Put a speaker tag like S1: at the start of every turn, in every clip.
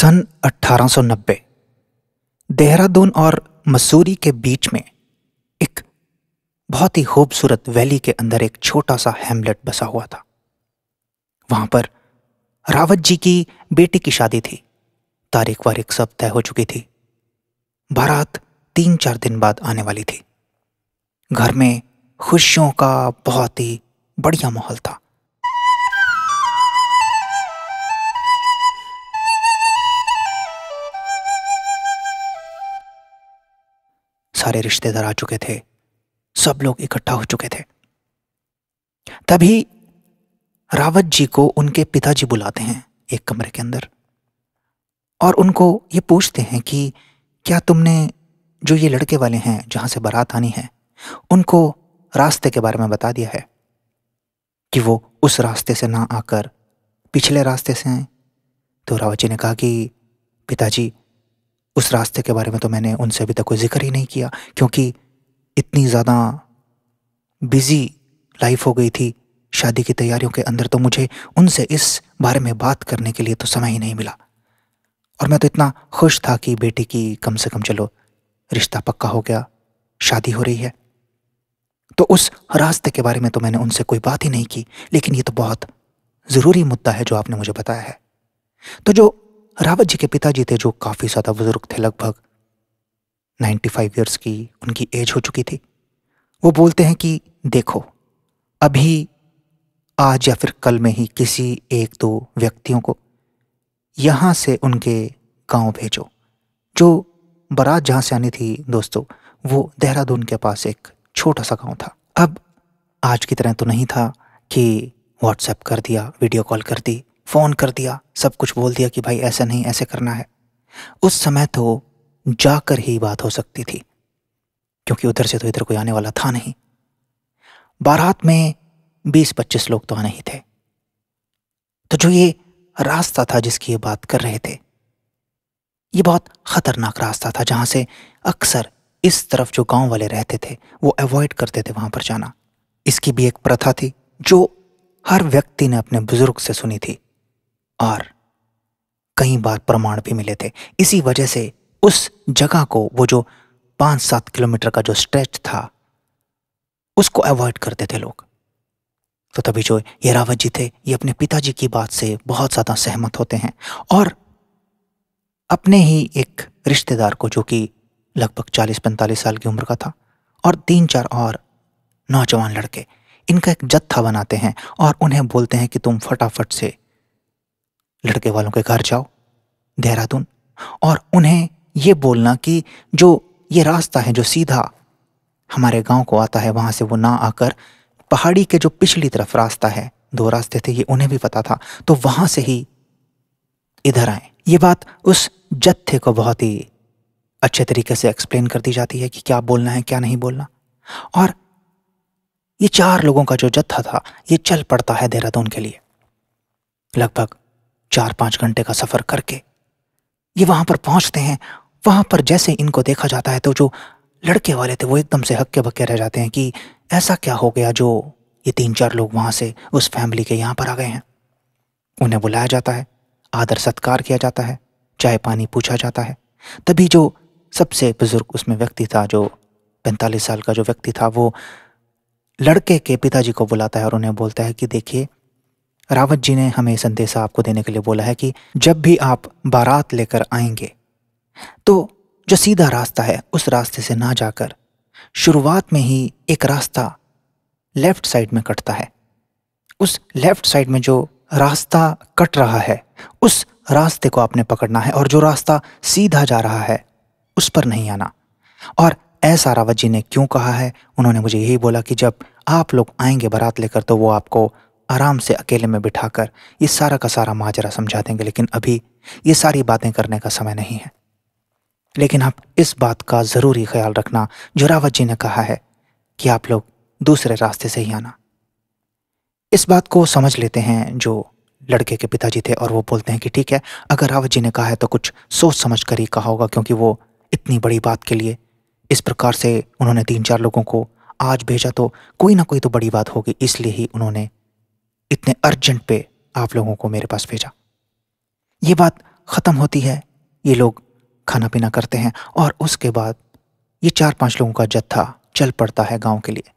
S1: सन 1890 देहरादून और मसूरी के बीच में एक बहुत ही खूबसूरत वैली के अंदर एक छोटा सा हेमलेट बसा हुआ था वहां पर रावत जी की बेटी की शादी थी तारीख वारीख सब तय हो चुकी थी बारात तीन चार दिन बाद आने वाली थी घर में खुशियों का बहुत ही बढ़िया माहौल था सारे रिश्तेदार आ चुके थे सब लोग इकट्ठा हो चुके थे तभी रावत जी को उनके पिताजी बुलाते हैं एक कमरे के अंदर और उनको ये पूछते हैं कि क्या तुमने जो ये लड़के वाले हैं जहाँ से बारात आनी है उनको रास्ते के बारे में बता दिया है कि वो उस रास्ते से ना आकर पिछले रास्ते से आए तो रावत जी ने कहा कि पिताजी उस रास्ते के बारे में तो मैंने उनसे अभी तक कोई जिक्र ही नहीं किया क्योंकि इतनी ज़्यादा बिज़ी लाइफ हो गई थी शादी की तैयारियों के अंदर तो मुझे उनसे इस बारे में बात करने के लिए तो समय ही नहीं मिला और मैं तो इतना खुश था कि बेटी की कम से कम चलो रिश्ता पक्का हो गया शादी हो रही है तो उस रास्ते के बारे में तो मैंने उनसे कोई बात ही नहीं की लेकिन ये तो बहुत ज़रूरी मुद्दा है जो आपने मुझे बताया है तो जो रावत जी के पिताजी थे जो काफ़ी ज़्यादा बुजुर्ग थे लगभग 95 ईयर्स की उनकी एज हो चुकी थी वो बोलते हैं कि देखो अभी आज या फिर कल में ही किसी एक दो व्यक्तियों को यहाँ से उनके गांव भेजो जो बारात जहाँ से आनी थी दोस्तों वो देहरादून के पास एक छोटा सा गांव था अब आज की तरह तो नहीं था कि व्हाट्सएप कर दिया वीडियो कॉल कर दी फ़ोन कर दिया सब कुछ बोल दिया कि भाई ऐसा नहीं ऐसे करना है उस समय तो जाकर ही बात हो सकती थी क्योंकि उधर से तो इधर कोई आने वाला था नहीं बारात में बीस पच्चीस लोग तो आने ही थे तो जो ये रास्ता था जिसकी ये बात कर रहे थे ये बहुत ख़तरनाक रास्ता था जहां से अक्सर इस तरफ जो गांव वाले रहते थे वो अवॉइड करते थे वहां पर जाना इसकी भी एक प्रथा थी जो हर व्यक्ति ने अपने बुज़ुर्ग से सुनी थी और कई बार प्रमाण भी मिले थे इसी वजह से उस जगह को वो जो पाँच सात किलोमीटर का जो स्ट्रेच था उसको अवॉइड करते थे लोग तो तभी जो ये रावत जी थे ये अपने पिताजी की बात से बहुत ज़्यादा सहमत होते हैं और अपने ही एक रिश्तेदार को जो कि लगभग चालीस पैंतालीस साल की उम्र का था और तीन चार और नौजवान लड़के इनका एक जत्था बनाते हैं और उन्हें बोलते हैं कि तुम फटाफट से लड़के वालों के घर जाओ देहरादून और उन्हें ये बोलना कि जो ये रास्ता है जो सीधा हमारे गांव को आता है वहाँ से वो ना आकर पहाड़ी के जो पिछली तरफ रास्ता है दो रास्ते थे ये उन्हें भी पता था तो वहाँ से ही इधर आए ये बात उस जत्थे को बहुत ही अच्छे तरीके से एक्सप्लेन कर दी जाती है कि क्या बोलना है क्या नहीं बोलना और ये चार लोगों का जो जत्था था ये चल पड़ता है देहरादून के लिए लगभग चार पांच घंटे का सफर करके ये वहां पर पहुंचते हैं वहां पर जैसे इनको देखा जाता है तो जो लड़के वाले थे वो एकदम से हक्के बक्के रह जाते हैं कि ऐसा क्या हो गया जो ये तीन चार लोग वहां से उस फैमिली के यहाँ पर आ गए हैं उन्हें बुलाया जाता है आदर सत्कार किया जाता है चाय पानी पूछा जाता है तभी जो सबसे बुजुर्ग उसमें व्यक्ति था जो पैंतालीस साल का जो व्यक्ति था वो लड़के के पिताजी को बुलाता है और उन्हें बोलता है कि देखिए रावत जी ने हमें संदेशा आपको देने के लिए बोला है कि जब भी आप बारात लेकर आएंगे तो जो सीधा रास्ता है उस रास्ते से ना जाकर शुरुआत में ही एक रास्ता लेफ़्ट साइड में कटता है उस लेफ़्ट साइड में जो रास्ता कट रहा है उस रास्ते को आपने पकड़ना है और जो रास्ता सीधा जा रहा है उस पर नहीं आना और ऐसा रावत जी ने क्यों कहा है उन्होंने मुझे यही बोला कि जब आप लोग आएंगे बारात लेकर तो वो आपको आराम से अकेले में बिठाकर ये सारा का सारा माजरा समझा देंगे लेकिन अभी ये सारी बातें करने का समय नहीं है लेकिन आप इस बात का ज़रूरी ख्याल रखना जो रावत जी ने कहा है कि आप लोग दूसरे रास्ते से ही आना इस बात को समझ लेते हैं जो लड़के के पिताजी थे और वो बोलते हैं कि ठीक है अगर रावत जी ने कहा है तो कुछ सोच समझ कर ही कहा होगा क्योंकि वो इतनी बड़ी बात के लिए इस प्रकार से उन्होंने तीन चार लोगों को आज भेजा तो कोई ना कोई तो बड़ी बात होगी इसलिए ही उन्होंने इतने अर्जेंट पे आप लोगों को मेरे पास भेजा ये बात ख़त्म होती है ये लोग खाना पीना करते हैं और उसके बाद ये चार पांच लोगों का जत्था चल पड़ता है गांव के लिए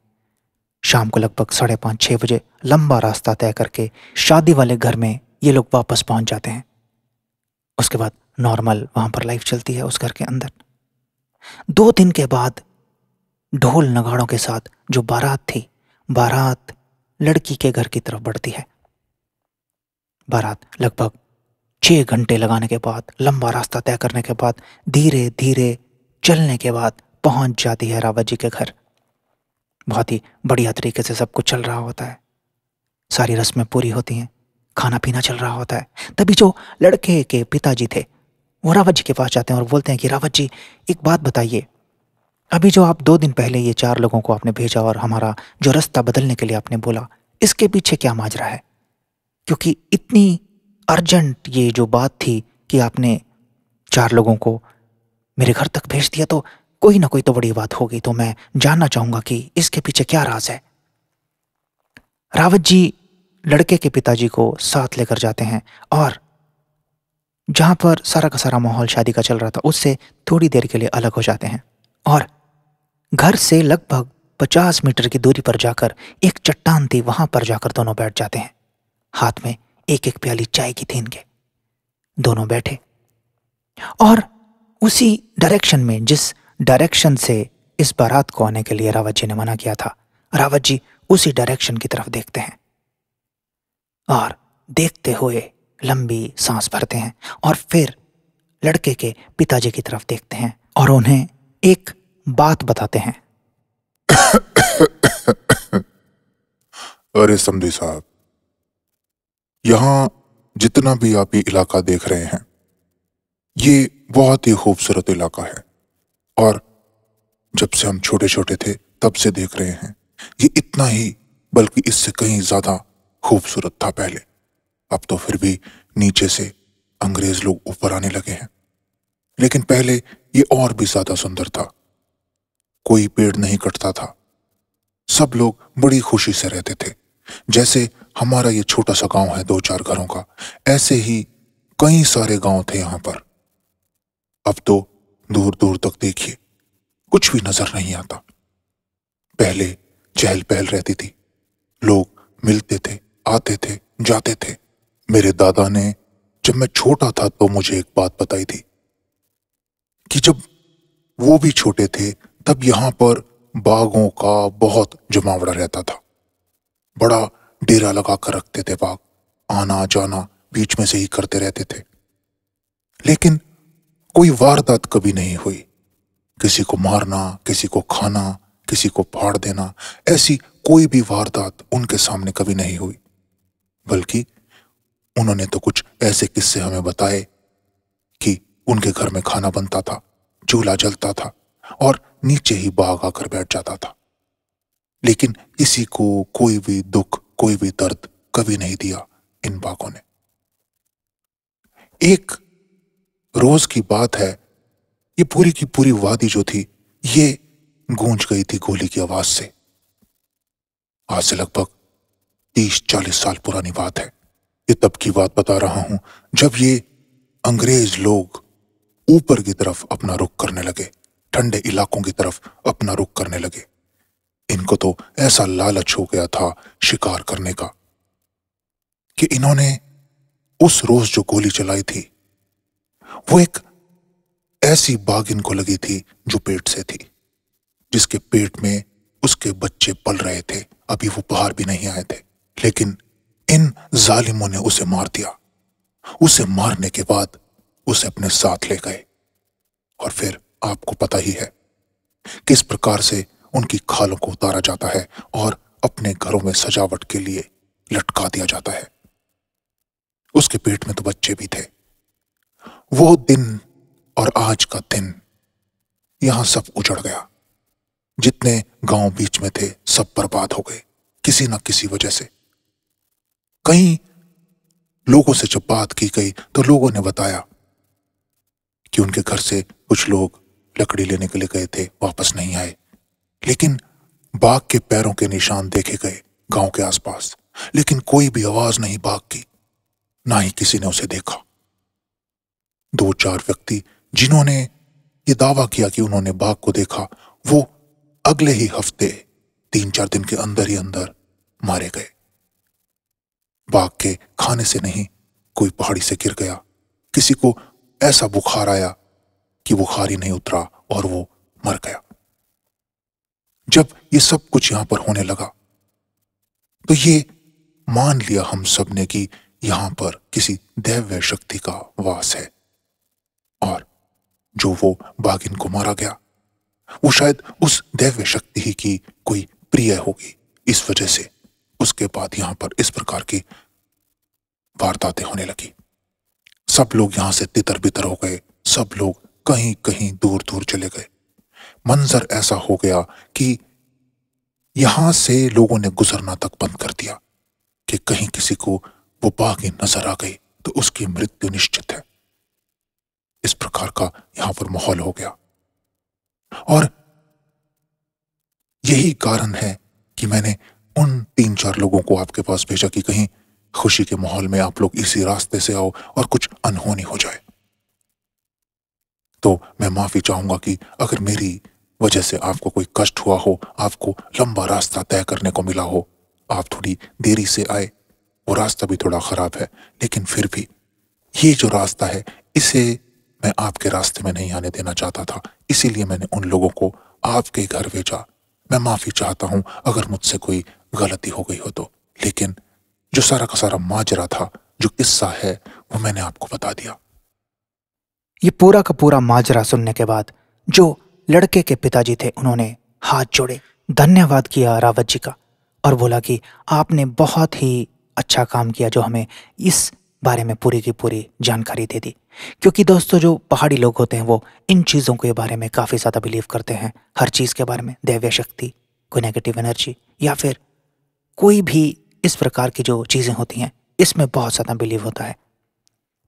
S1: शाम को लगभग साढ़े पाँच छः बजे लंबा रास्ता तय करके शादी वाले घर में ये लोग वापस पहुंच जाते हैं उसके बाद नॉर्मल वहां पर लाइफ चलती है उस घर के अंदर दो दिन के बाद ढोल नगाड़ों के साथ जो बारात थी बारात लड़की के घर की तरफ बढ़ती है बारात लगभग छह घंटे लगाने के बाद लंबा रास्ता तय करने के बाद धीरे धीरे चलने के बाद पहुंच जाती है रावत जी के घर बहुत ही बढ़िया तरीके से सब कुछ चल रहा होता है सारी रस्में पूरी होती हैं खाना पीना चल रहा होता है तभी जो लड़के के पिताजी थे वो रावत जी के पास जाते हैं और बोलते हैं कि रावत जी एक बात बताइए अभी जो आप दो दिन पहले ये चार लोगों को आपने भेजा और हमारा जो रास्ता बदलने के लिए आपने बोला इसके पीछे क्या माजरा है क्योंकि इतनी अर्जेंट ये जो बात थी कि आपने चार लोगों को मेरे घर तक भेज दिया तो कोई ना कोई तो बड़ी बात होगी तो मैं जानना चाहूंगा कि इसके पीछे क्या राज है रावत जी लड़के के पिताजी को साथ लेकर जाते हैं और जहां पर सारा का सारा माहौल शादी का चल रहा था उससे थोड़ी देर के लिए अलग हो जाते हैं और घर से लगभग पचास मीटर की दूरी पर जाकर एक चट्टान थी वहां पर जाकर दोनों बैठ जाते हैं हाथ में एक एक प्याली चाय की थी इनके दोनों बैठे और उसी डायरेक्शन में जिस डायरेक्शन से इस बारात को आने के लिए रावत जी ने मना किया था रावत जी उसी डायरेक्शन की तरफ देखते हैं और देखते हुए लंबी सांस भरते हैं और फिर लड़के के पिताजी की तरफ देखते हैं और उन्हें एक बात बताते
S2: हैं अरे समझी साहब यहां जितना भी आप ये इलाका देख रहे हैं ये बहुत ही खूबसूरत इलाका है और जब से हम छोटे छोटे थे तब से देख रहे हैं ये इतना ही बल्कि इससे कहीं ज्यादा खूबसूरत था पहले अब तो फिर भी नीचे से अंग्रेज लोग ऊपर आने लगे हैं लेकिन पहले ये और भी ज्यादा सुंदर था कोई पेड़ नहीं कटता था सब लोग बड़ी खुशी से रहते थे जैसे हमारा ये छोटा सा गांव है दो चार घरों का ऐसे ही कई सारे गांव थे यहां पर अब तो दूर दूर तक देखिए कुछ भी नजर नहीं आता पहले चहल पहल रहती थी लोग मिलते थे आते थे जाते थे मेरे दादा ने जब मैं छोटा था तो मुझे एक बात बताई थी कि जब वो भी छोटे थे तब यहाँ पर बाघों का बहुत जमावड़ा रहता था बड़ा डेरा लगा कर रखते थे बाघ आना जाना बीच में से ही करते रहते थे लेकिन कोई वारदात कभी नहीं हुई किसी को मारना किसी को खाना किसी को फाड़ देना ऐसी कोई भी वारदात उनके सामने कभी नहीं हुई बल्कि उन्होंने तो कुछ ऐसे किस्से हमें बताए कि उनके घर में खाना बनता था चूल्हा जलता था और नीचे ही बाग आकर बैठ जाता था लेकिन किसी को कोई भी दुख कोई भी दर्द कभी नहीं दिया इन बाघों ने एक रोज की बात है ये पूरी की पूरी वादी जो थी ये गूंज गई थी गोली की आवाज से आज से लगभग तीस चालीस साल पुरानी बात है ये तब की बात बता रहा हूं जब ये अंग्रेज लोग ऊपर की तरफ अपना रुख करने लगे ठंडे इलाकों की तरफ अपना रुख करने लगे इनको तो ऐसा लालच हो गया था शिकार करने का कि इन्होंने उस रोज जो गोली चलाई थी वो एक ऐसी बाग इनको लगी थी जो पेट से थी जिसके पेट में उसके बच्चे पल रहे थे अभी वो बाहर भी नहीं आए थे लेकिन इन जालिमों ने उसे मार दिया उसे मारने के बाद उसे अपने साथ ले गए और फिर आपको पता ही है किस प्रकार से उनकी खालों को उतारा जाता है और अपने घरों में सजावट के लिए लटका दिया जाता है उसके पेट में तो बच्चे भी थे वो दिन और आज का दिन यहां सब उजड़ गया जितने गांव बीच में थे सब बर्बाद हो गए किसी ना किसी वजह से कई लोगों से जब बात की गई तो लोगों ने बताया कि उनके घर से कुछ लोग लकड़ी लेने के लिए गए थे वापस नहीं आए लेकिन बाघ के पैरों के निशान देखे गए गांव के आसपास लेकिन कोई भी आवाज नहीं बाघ की ना ही किसी ने उसे देखा दो चार व्यक्ति जिन्होंने ये दावा किया कि उन्होंने बाघ को देखा वो अगले ही हफ्ते तीन चार दिन के अंदर ही अंदर मारे गए बाघ के खाने से नहीं कोई पहाड़ी से गिर गया किसी को ऐसा बुखार आया कि वो खारी नहीं उतरा और वो मर गया जब ये सब कुछ यहां पर होने लगा तो ये मान लिया हम सब ने कि यहां पर किसी दैव्य शक्ति का वास है और जो वो बागिन को मारा गया वो शायद उस दैव्य शक्ति ही की कोई प्रिय होगी इस वजह से उसके बाद यहां पर इस प्रकार की वारदातें होने लगी सब लोग यहां से तितर बितर हो गए सब लोग कहीं कहीं दूर दूर चले गए मंजर ऐसा हो गया कि यहां से लोगों ने गुजरना तक बंद कर दिया कि कहीं किसी को वो बागी नजर आ गई तो उसकी मृत्यु निश्चित है इस प्रकार का यहां पर माहौल हो गया और यही कारण है कि मैंने उन तीन चार लोगों को आपके पास भेजा कि कहीं खुशी के माहौल में आप लोग इसी रास्ते से आओ और कुछ अनहोनी हो जाए तो मैं माफ़ी चाहूंगा कि अगर मेरी वजह से आपको कोई कष्ट हुआ हो आपको लंबा रास्ता तय करने को मिला हो आप थोड़ी देरी से आए वो रास्ता भी थोड़ा ख़राब है लेकिन फिर भी ये जो रास्ता है इसे मैं आपके रास्ते में नहीं आने देना चाहता था इसीलिए मैंने उन लोगों को आपके घर भेजा मैं माफ़ी चाहता हूँ अगर मुझसे कोई गलती हो गई हो तो लेकिन जो सारा का सारा माजरा था जो किस्सा है वो मैंने आपको बता दिया
S1: ये पूरा का पूरा माजरा सुनने के बाद जो लड़के के पिताजी थे उन्होंने हाथ जोड़े धन्यवाद किया रावत जी का और बोला कि आपने बहुत ही अच्छा काम किया जो हमें इस बारे में पूरी की पूरी जानकारी दे दी क्योंकि दोस्तों जो पहाड़ी लोग होते हैं वो इन चीज़ों के बारे में काफ़ी ज़्यादा बिलीव करते हैं हर चीज़ के बारे में दैव्य शक्ति कोई नेगेटिव एनर्जी या फिर कोई भी इस प्रकार की जो चीज़ें होती हैं इसमें बहुत ज़्यादा बिलीव होता है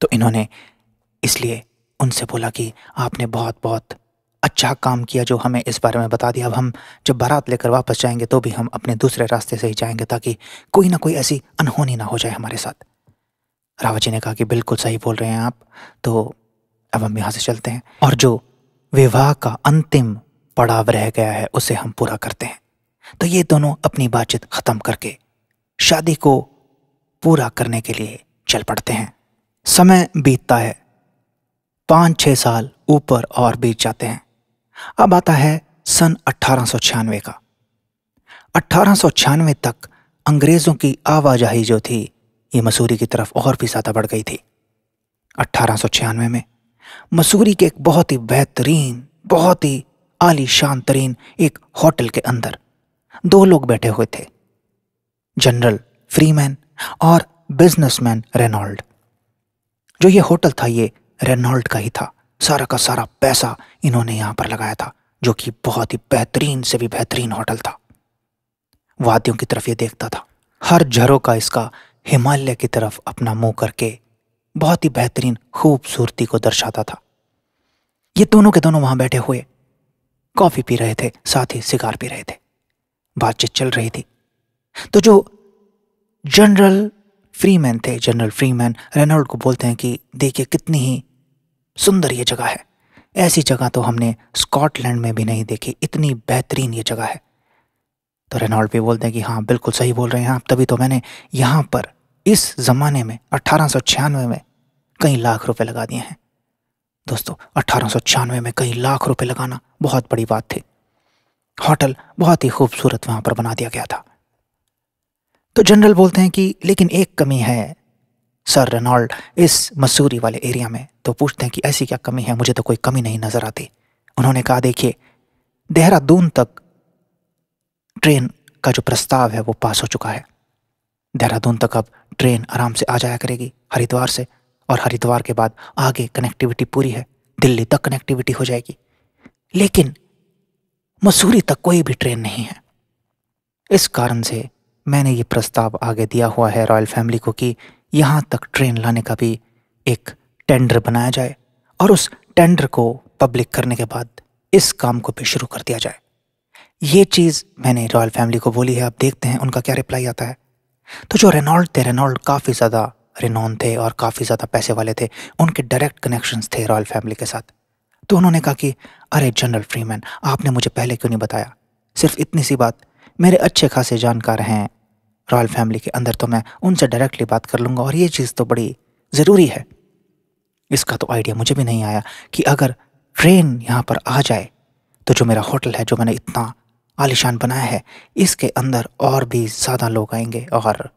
S1: तो इन्होंने इसलिए उनसे बोला कि आपने बहुत बहुत अच्छा काम किया जो हमें इस बारे में बता दिया अब हम जब बारात लेकर वापस जाएंगे तो भी हम अपने दूसरे रास्ते से ही जाएंगे ताकि कोई ना कोई ऐसी अनहोनी ना हो जाए हमारे साथ रावत जी ने कहा कि बिल्कुल सही बोल रहे हैं आप तो अब हम यहाँ से चलते हैं और जो विवाह का अंतिम पड़ाव रह गया है उसे हम पूरा करते हैं तो ये दोनों अपनी बातचीत ख़त्म करके शादी को पूरा करने के लिए चल पड़ते हैं समय बीतता है पाँच छः साल ऊपर और बीत जाते हैं अब आता है सन अट्ठारह का अट्ठारह तक अंग्रेज़ों की आवाजाही जो थी ये मसूरी की तरफ और भी ज़्यादा बढ़ गई थी अट्ठारह में मसूरी के एक बहुत ही बेहतरीन बहुत ही आलीशान तरीन एक होटल के अंदर दो लोग बैठे हुए थे जनरल फ्रीमैन और बिजनेसमैन रेनॉल्ड जो ये होटल था ये रेनॉल्ट का ही था सारा का सारा पैसा इन्होंने यहां पर लगाया था जो कि बहुत ही बेहतरीन से भी बेहतरीन होटल था वादियों की तरफ ये देखता था हर झरों का इसका हिमालय की तरफ अपना मुंह करके बहुत ही बेहतरीन खूबसूरती को दर्शाता था ये दोनों के दोनों वहां बैठे हुए कॉफी पी रहे थे साथ ही सिगार पी रहे थे बातचीत चल रही थी तो जो जनरल फ्रीमैन थे जनरल फ्रीमैन रेनॉल्ड को बोलते हैं कि देखिए कितनी ही सुंदर ये जगह है ऐसी जगह तो हमने स्कॉटलैंड में भी नहीं देखी इतनी बेहतरीन ये जगह है तो रेनॉल्ड भी बोलते हैं कि हाँ बिल्कुल सही बोल रहे हैं आप तभी तो मैंने यहाँ पर इस ज़माने में अट्ठारह में कई लाख रुपए लगा दिए हैं दोस्तों अट्ठारह में कई लाख रुपए लगाना बहुत बड़ी बात थी होटल बहुत ही खूबसूरत वहाँ पर बना दिया गया था तो जनरल बोलते हैं कि लेकिन एक कमी है सर रेनॉल्ड इस मसूरी वाले एरिया में तो पूछते हैं कि ऐसी क्या कमी है मुझे तो कोई कमी नहीं नज़र आती उन्होंने कहा देखिए देहरादून तक ट्रेन का जो प्रस्ताव है वो पास हो चुका है देहरादून तक अब ट्रेन आराम से आ जाया करेगी हरिद्वार से और हरिद्वार के बाद आगे कनेक्टिविटी पूरी है दिल्ली तक कनेक्टिविटी हो जाएगी लेकिन मसूरी तक कोई भी ट्रेन नहीं है इस कारण से मैंने ये प्रस्ताव आगे दिया हुआ है रॉयल फैमिली को कि यहाँ तक ट्रेन लाने का भी एक टेंडर बनाया जाए और उस टेंडर को पब्लिक करने के बाद इस काम को भी शुरू कर दिया जाए ये चीज़ मैंने रॉयल फैमिली को बोली है आप देखते हैं उनका क्या रिप्लाई आता है तो जो रेनॉल्ड थे रेनॉल्ड काफ़ी ज़्यादा रेनॉन थे और काफ़ी ज़्यादा पैसे वाले थे उनके डायरेक्ट कनेक्शन थे रॉयल फैमिली के साथ तो उन्होंने कहा कि अरे जनरल फ्रीमैन आपने मुझे पहले क्यों नहीं बताया सिर्फ इतनी सी बात मेरे अच्छे खासे जानकार हैं रॉयल फैमिली के अंदर तो मैं उनसे डायरेक्टली बात कर लूँगा और ये चीज़ तो बड़ी ज़रूरी है इसका तो आइडिया मुझे भी नहीं आया कि अगर ट्रेन यहाँ पर आ जाए तो जो मेरा होटल है जो मैंने इतना आलिशान बनाया है इसके अंदर और भी ज़्यादा लोग आएंगे और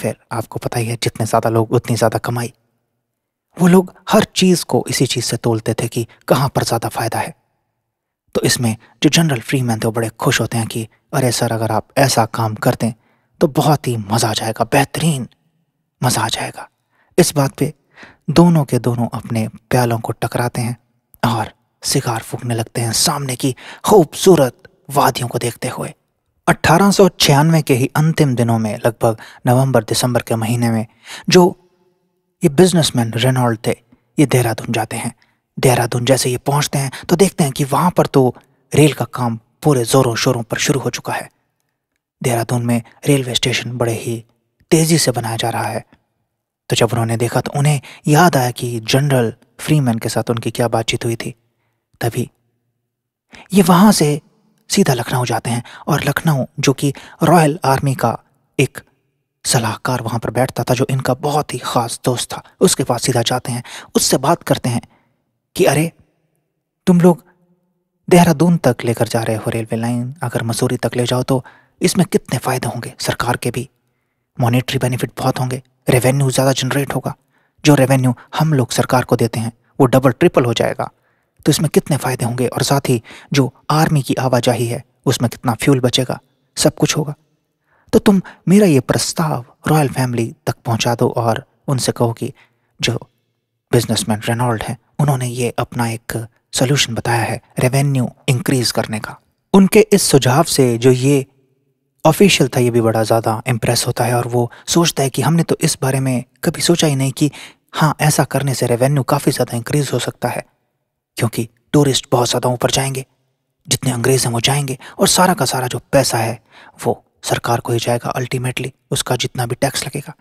S1: फिर आपको पता ही है जितने ज़्यादा लोग उतनी ज़्यादा कमाई वो लोग हर चीज़ को इसी चीज़ से तोलते थे कि कहाँ पर ज़्यादा फ़ायदा है तो इसमें जो जनरल फ्री मैन थे वो बड़े खुश होते हैं कि अरे सर अगर आप ऐसा काम कर दें तो बहुत ही मज़ा आ जाएगा बेहतरीन मज़ा आ जाएगा इस बात पे दोनों के दोनों अपने प्यालों को टकराते हैं और सिगार फूकने लगते हैं सामने की खूबसूरत वादियों को देखते हुए अट्ठारह के ही अंतिम दिनों में लगभग नवंबर दिसंबर के महीने में जो ये बिजनेसमैन रेनॉल्ड थे ये देहरादून जाते हैं देहरादून जैसे ये पहुंचते हैं तो देखते हैं कि वहाँ पर तो रेल का काम पूरे ज़ोरों शोरों पर शुरू हो चुका है देहरादून में रेलवे स्टेशन बड़े ही तेज़ी से बनाया जा रहा है तो जब उन्होंने देखा तो उन्हें याद आया कि जनरल फ्रीमैन के साथ उनकी क्या बातचीत हुई थी तभी ये वहां से सीधा लखनऊ जाते हैं और लखनऊ जो कि रॉयल आर्मी का एक सलाहकार वहां पर बैठता था जो इनका बहुत ही ख़ास दोस्त था उसके पास सीधा जाते हैं उससे बात करते हैं कि अरे तुम लोग देहरादून तक लेकर जा रहे हो रेलवे लाइन अगर मसूरी तक ले जाओ तो इसमें कितने फ़ायदे होंगे सरकार के भी मॉनेटरी बेनिफिट बहुत होंगे रेवेन्यू ज़्यादा जनरेट होगा जो रेवेन्यू हम लोग सरकार को देते हैं वो डबल ट्रिपल हो जाएगा तो इसमें कितने फ़ायदे होंगे और साथ ही जो आर्मी की आवाजाही है उसमें कितना फ्यूल बचेगा सब कुछ होगा तो तुम मेरा ये प्रस्ताव रॉयल फैमिली तक पहुंचा दो और उनसे कहो कि जो बिजनेसमैन रेनॉल्ड हैं उन्होंने ये अपना एक सोल्यूशन बताया है रेवेन्यू इंक्रीज करने का उनके इस सुझाव से जो ये ऑफिशियल था ये भी बड़ा ज़्यादा इम्प्रेस होता है और वो सोचता है कि हमने तो इस बारे में कभी सोचा ही नहीं कि हाँ ऐसा करने से रेवेन्यू काफ़ी ज़्यादा इंक्रीज हो सकता है क्योंकि टूरिस्ट बहुत ज़्यादा ऊपर जाएंगे जितने अंग्रेज़ हैं वो जाएंगे और सारा का सारा जो पैसा है वो सरकार को ही जाएगा अल्टीमेटली उसका जितना भी टैक्स लगेगा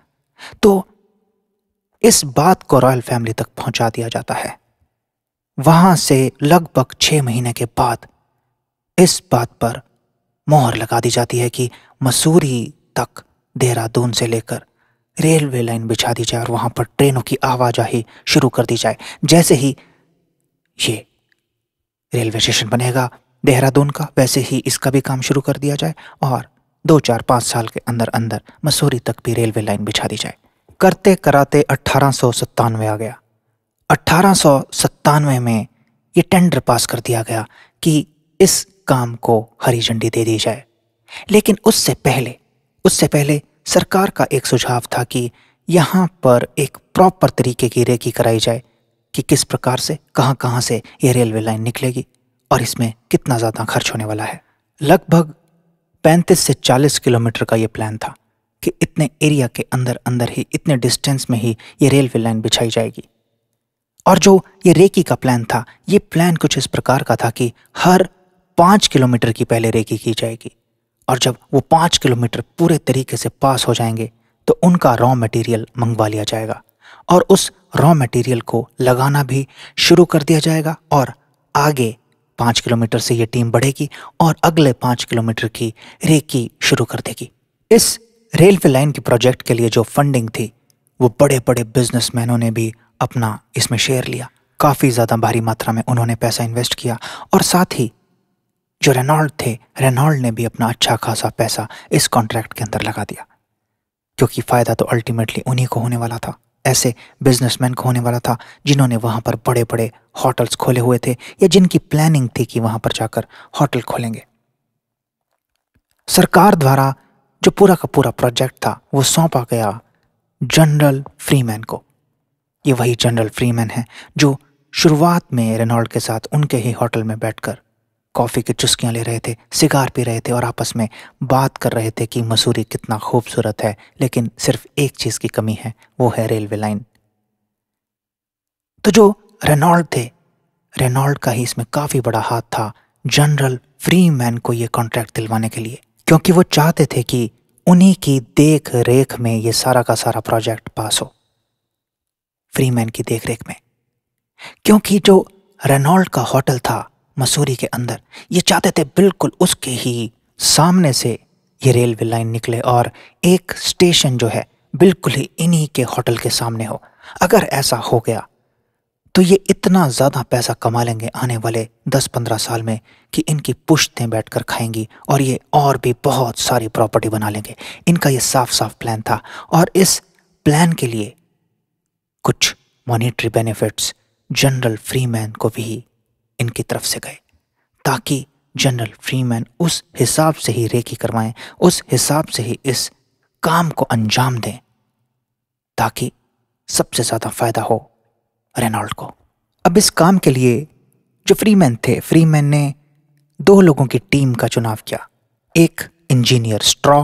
S1: तो इस बात को रॉयल फैमिली तक पहुंचा दिया जाता है वहां से लगभग छः महीने के बाद इस बात पर मोहर लगा दी जाती है कि मसूरी तक देहरादून से लेकर रेलवे लाइन बिछा दी जाए और वहाँ पर ट्रेनों की आवाजाही शुरू कर दी जाए जैसे ही ये रेलवे स्टेशन बनेगा देहरादून का वैसे ही इसका भी काम शुरू कर दिया जाए और दो चार पाँच साल के अंदर अंदर मसूरी तक भी रेलवे लाइन बिछा दी जाए करते कराते अट्ठारह आ गया अट्ठारह में ये टेंडर पास कर दिया गया कि इस काम को हरी झंडी दे दी जाए लेकिन उससे पहले उससे पहले सरकार का एक सुझाव था कि यहाँ पर एक प्रॉपर तरीके की रेकी कराई जाए कि किस प्रकार से कहाँ कहाँ से यह रेलवे लाइन निकलेगी और इसमें कितना ज़्यादा खर्च होने वाला है लगभग 35 से 40 किलोमीटर का ये प्लान था कि इतने एरिया के अंदर अंदर ही इतने डिस्टेंस में ही ये रेलवे लाइन बिछाई जाएगी और जो ये रेकी का प्लान था ये प्लान कुछ इस प्रकार का था कि हर पाँच किलोमीटर की पहले रेकी की जाएगी और जब वो पाँच किलोमीटर पूरे तरीके से पास हो जाएंगे तो उनका रॉ मटेरियल मंगवा लिया जाएगा और उस रॉ मटेरियल को लगाना भी शुरू कर दिया जाएगा और आगे पाँच किलोमीटर से ये टीम बढ़ेगी और अगले पाँच किलोमीटर की रेकी शुरू कर देगी इस रेलवे लाइन के प्रोजेक्ट के लिए जो फंडिंग थी वो बड़े बड़े बिजनेसमैनों ने भी अपना इसमें शेयर लिया काफ़ी ज़्यादा भारी मात्रा में उन्होंने पैसा इन्वेस्ट किया और साथ ही जो रेनॉल्ड थे रेनॉल्ड ने भी अपना अच्छा खासा पैसा इस कॉन्ट्रैक्ट के अंदर लगा दिया क्योंकि फ़ायदा तो अल्टीमेटली उन्हीं को होने वाला था ऐसे बिजनेसमैन को होने वाला था जिन्होंने वहाँ पर बड़े बड़े होटल्स खोले हुए थे या जिनकी प्लानिंग थी कि वहाँ पर जाकर होटल खोलेंगे सरकार द्वारा जो पूरा का पूरा प्रोजेक्ट था वो सौंपा गया जनरल फ्रीमैन को ये वही जनरल फ्रीमैन है जो शुरुआत में रेनॉल्ड के साथ उनके ही होटल में बैठकर कॉफ़ी की चुस्कियाँ ले रहे थे सिगार पी रहे थे और आपस में बात कर रहे थे कि मसूरी कितना खूबसूरत है लेकिन सिर्फ एक चीज़ की कमी है वो है रेलवे लाइन तो जो रेनॉल्ड थे रेनॉल्ड का ही इसमें काफ़ी बड़ा हाथ था जनरल फ्री मैन को ये कॉन्ट्रैक्ट दिलवाने के लिए क्योंकि वो चाहते थे कि उन्हीं की देख रेख में ये सारा का सारा प्रोजेक्ट पास हो फ्री मैन की देख रेख में क्योंकि जो रेनॉल्ड का होटल था मसूरी के अंदर ये चाहते थे बिल्कुल उसके ही सामने से ये रेलवे लाइन निकले और एक स्टेशन जो है बिल्कुल ही इन्हीं के होटल के सामने हो अगर ऐसा हो गया तो ये इतना ज़्यादा पैसा कमा लेंगे आने वाले 10-15 साल में कि इनकी पुश्तें बैठकर खाएंगी और ये और भी बहुत सारी प्रॉपर्टी बना लेंगे इनका ये साफ साफ प्लान था और इस प्लान के लिए कुछ मॉनेटरी बेनिफिट्स जनरल फ्रीमैन को भी इनकी तरफ से गए ताकि जनरल फ्रीमैन उस हिसाब से ही रेकी करवाएं उस हिसाब से ही इस काम को अंजाम दें ताकि सबसे ज़्यादा फ़ायदा हो रेनॉल्ड को अब इस काम के लिए जो फ्रीमैन थे फ्रीमैन ने दो लोगों की टीम का चुनाव किया एक इंजीनियर स्ट्रॉ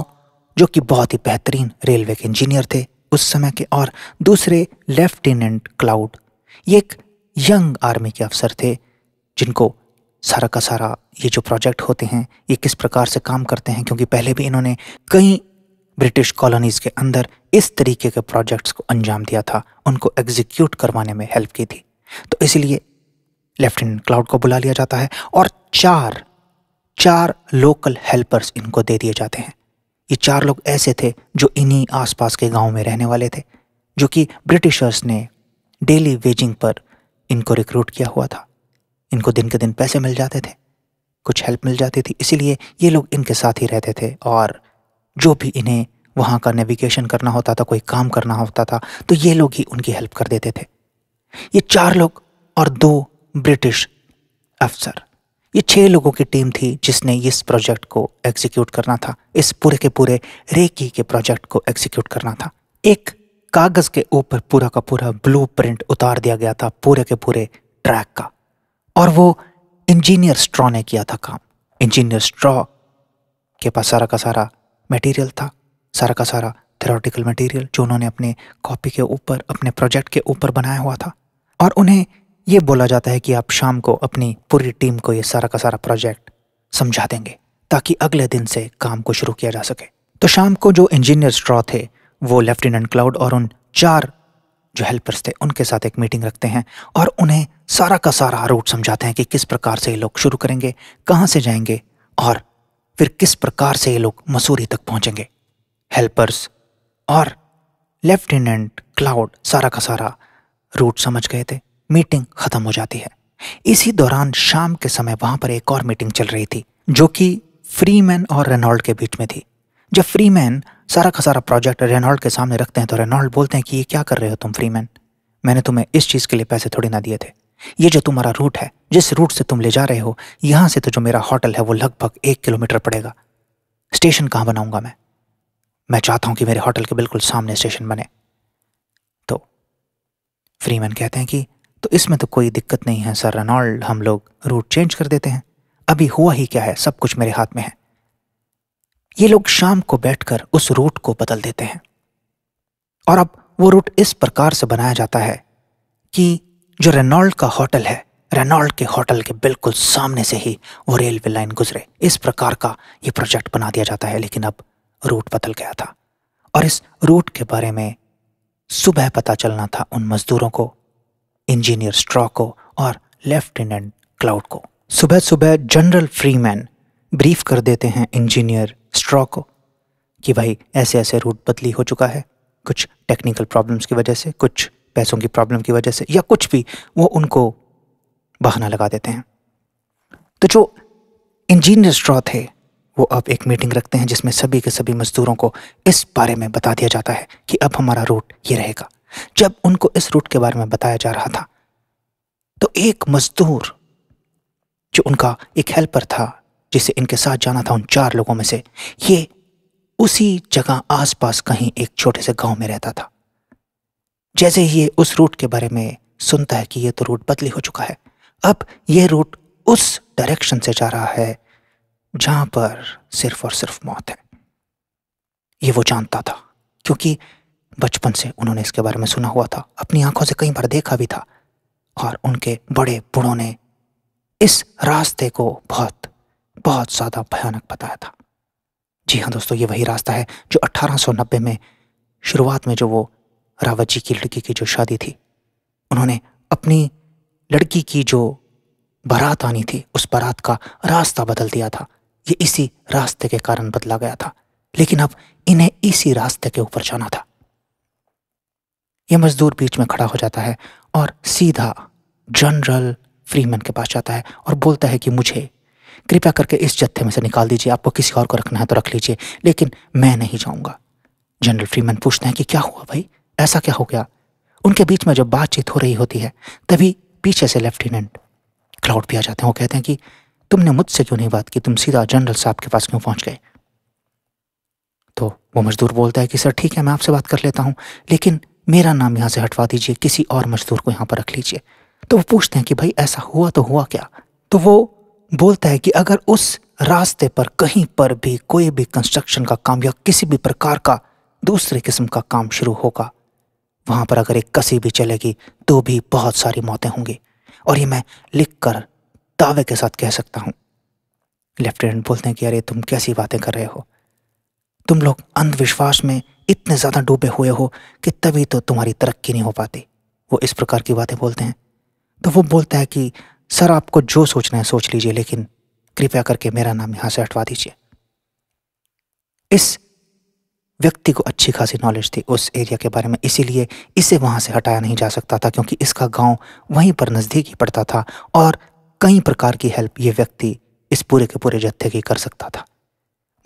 S1: जो कि बहुत ही बेहतरीन रेलवे के इंजीनियर थे उस समय के और दूसरे लेफ्टिनेंट क्लाउड ये एक यंग आर्मी के अफसर थे जिनको सारा का सारा ये जो प्रोजेक्ट होते हैं ये किस प्रकार से काम करते हैं क्योंकि पहले भी इन्होंने कई ब्रिटिश कॉलोनीज़ के अंदर इस तरीके के प्रोजेक्ट्स को अंजाम दिया था उनको एग्जीक्यूट करवाने में हेल्प की थी तो इसलिए लेफ्टिनेंट क्लाउड को बुला लिया जाता है और चार चार लोकल हेल्पर्स इनको दे दिए जाते हैं ये चार लोग ऐसे थे जो इन्हीं आसपास के गांव में रहने वाले थे जो कि ब्रिटिशर्स ने डेली वेजिंग पर इनको रिक्रूट किया हुआ था इनको दिन के दिन पैसे मिल जाते थे कुछ हेल्प मिल जाती थी इसीलिए ये लोग इनके साथ ही रहते थे और जो भी इन्हें वहाँ का नेविगेशन करना होता था कोई काम करना होता था तो ये लोग ही उनकी हेल्प कर देते थे ये चार लोग और दो ब्रिटिश अफसर ये छः लोगों की टीम थी जिसने इस प्रोजेक्ट को एग्जीक्यूट करना था इस पूरे के पूरे रेकी के प्रोजेक्ट को एग्जीक्यूट करना था एक कागज़ के ऊपर पूरा का पूरा प्रिंट उतार दिया गया था पूरे के पूरे ट्रैक का और वो इंजीनियर स्ट्रॉ ने किया था काम इंजीनियर स्ट्रॉ के पास सारा का सारा मटेरियल था सारा का सारा थेरोटिकल मटेरियल जो उन्होंने अपने कॉपी के ऊपर अपने प्रोजेक्ट के ऊपर बनाया हुआ था और उन्हें ये बोला जाता है कि आप शाम को अपनी पूरी टीम को ये सारा का सारा प्रोजेक्ट समझा देंगे ताकि अगले दिन से काम को शुरू किया जा सके तो शाम को जो इंजीनियर स्ट्रॉ थे वो लेफ्टिनेंट क्लाउड और उन चार जो हेल्पर्स थे उनके साथ एक मीटिंग रखते हैं और उन्हें सारा का सारा रूट समझाते हैं कि किस प्रकार से ये लोग शुरू करेंगे कहाँ से जाएंगे और फिर किस प्रकार से ये लोग मसूरी तक पहुँचेंगे हेल्पर्स और लेफ्टिनेंट क्लाउड सारा का सारा रूट समझ गए थे मीटिंग ख़त्म हो जाती है इसी दौरान शाम के समय वहां पर एक और मीटिंग चल रही थी जो कि फ्रीमैन और रेनॉल्ड के बीच में थी जब फ्रीमैन सारा का सारा प्रोजेक्ट रेनॉल्ड के सामने रखते हैं तो रेनॉल्ड बोलते हैं कि ये क्या कर रहे हो तुम फ्रीमैन मैंने तुम्हें इस चीज़ के लिए पैसे थोड़ी ना दिए थे ये जो तुम्हारा रूट है जिस रूट से तुम ले जा रहे हो यहाँ से तो जो मेरा होटल है वो लगभग एक किलोमीटर पड़ेगा स्टेशन कहाँ बनाऊंगा मैं मैं चाहता हूँ कि मेरे होटल के बिल्कुल सामने स्टेशन बने तो फ्रीमैन कहते हैं कि तो इसमें तो कोई दिक्कत नहीं है सर रेनॉल्ड हम लोग रूट चेंज कर देते हैं अभी हुआ ही क्या है सब कुछ मेरे हाथ में है ये लोग शाम को बैठकर उस रूट को बदल देते हैं और अब वो रूट इस प्रकार से बनाया जाता है कि जो रेनॉल्ड का होटल है रेनॉल्ड के होटल के बिल्कुल सामने से ही वो रेलवे लाइन गुजरे इस प्रकार का ये प्रोजेक्ट बना दिया जाता है लेकिन अब रूट बदल गया था और इस रूट के बारे में सुबह पता चलना था उन मजदूरों को इंजीनियर स्ट्रॉ को और लेफ्टिनेंट क्लाउड को सुबह सुबह जनरल फ्रीमैन ब्रीफ कर देते हैं इंजीनियर स्ट्रॉ को कि भाई ऐसे ऐसे रूट बदली हो चुका है कुछ टेक्निकल प्रॉब्लम्स की वजह से कुछ पैसों की प्रॉब्लम की वजह से या कुछ भी वो उनको बहाना लगा देते हैं तो जो इंजीनियर स्ट्रॉ थे वो अब एक मीटिंग रखते हैं जिसमें सभी के सभी मजदूरों को इस बारे में बता दिया जाता है कि अब हमारा रूट ये रहेगा जब उनको इस रूट के बारे में बताया जा रहा था तो एक मजदूर जो उनका एक हेल्पर था जिसे इनके साथ जाना था उन चार लोगों में से ये उसी जगह आसपास कहीं एक छोटे से गांव में रहता था जैसे ही ये उस रूट के बारे में सुनता है कि ये तो रूट बदली हो चुका है अब यह रूट उस डायरेक्शन से जा रहा है जहां पर सिर्फ और सिर्फ मौत है ये वो जानता था क्योंकि बचपन से उन्होंने इसके बारे में सुना हुआ था अपनी आंखों से कई बार देखा भी था और उनके बड़े बूढ़ों ने इस रास्ते को बहुत बहुत ज़्यादा भयानक बताया था जी हाँ दोस्तों ये वही रास्ता है जो 1890 में शुरुआत में जो वो रावत जी की लड़की की जो शादी थी उन्होंने अपनी लड़की की जो बारात आनी थी उस बारात का रास्ता बदल दिया था ये इसी रास्ते के कारण बदला गया था लेकिन अब इन्हें इसी रास्ते के ऊपर जाना था यह मजदूर बीच में खड़ा हो जाता है और सीधा जनरल फ्रीमैन के पास जाता है और बोलता है कि मुझे कृपया करके इस जत्थे में से निकाल दीजिए आपको किसी और को रखना है तो रख लीजिए लेकिन मैं नहीं जाऊँगा जनरल फ्रीमैन पूछते हैं कि क्या हुआ भाई ऐसा क्या हो गया उनके बीच में जब बातचीत हो रही होती है तभी पीछे से लेफ्टिनेंट क्लाउड भी आ जाते हैं वो कहते हैं कि तुमने मुझसे क्यों नहीं बात की तुम सीधा जनरल साहब के पास क्यों पहुंच गए तो वो मजदूर बोलता है कि सर ठीक है मैं आपसे बात कर लेता हूँ लेकिन मेरा नाम यहाँ से हटवा दीजिए किसी और मजदूर को यहां पर रख लीजिए तो वो पूछते हैं कि भाई ऐसा हुआ तो हुआ क्या तो वो बोलता है कि अगर उस रास्ते पर कहीं पर भी कोई भी कंस्ट्रक्शन का काम या किसी भी प्रकार का दूसरे किस्म का काम शुरू होगा वहां पर अगर एक कसी भी चलेगी तो भी बहुत सारी मौतें होंगी और ये मैं लिख कर दावे के साथ कह सकता हूं लेफ्टिनेंट बोलते हैं कि अरे तुम कैसी बातें कर रहे हो तुम लोग अंधविश्वास में इतने ज़्यादा डूबे हुए हो कि तभी तो तुम्हारी तरक्की नहीं हो पाती वो इस प्रकार की बातें बोलते हैं तो वो बोलता है कि सर आपको जो सोचना है सोच लीजिए लेकिन कृपया करके मेरा नाम यहां से हटवा दीजिए इस व्यक्ति को अच्छी खासी नॉलेज थी उस एरिया के बारे में इसीलिए इसे वहाँ से हटाया नहीं जा सकता था क्योंकि इसका गांव वहीं पर नज़दीक ही पड़ता था और कई प्रकार की हेल्प ये व्यक्ति इस पूरे के पूरे जत्थे की कर सकता था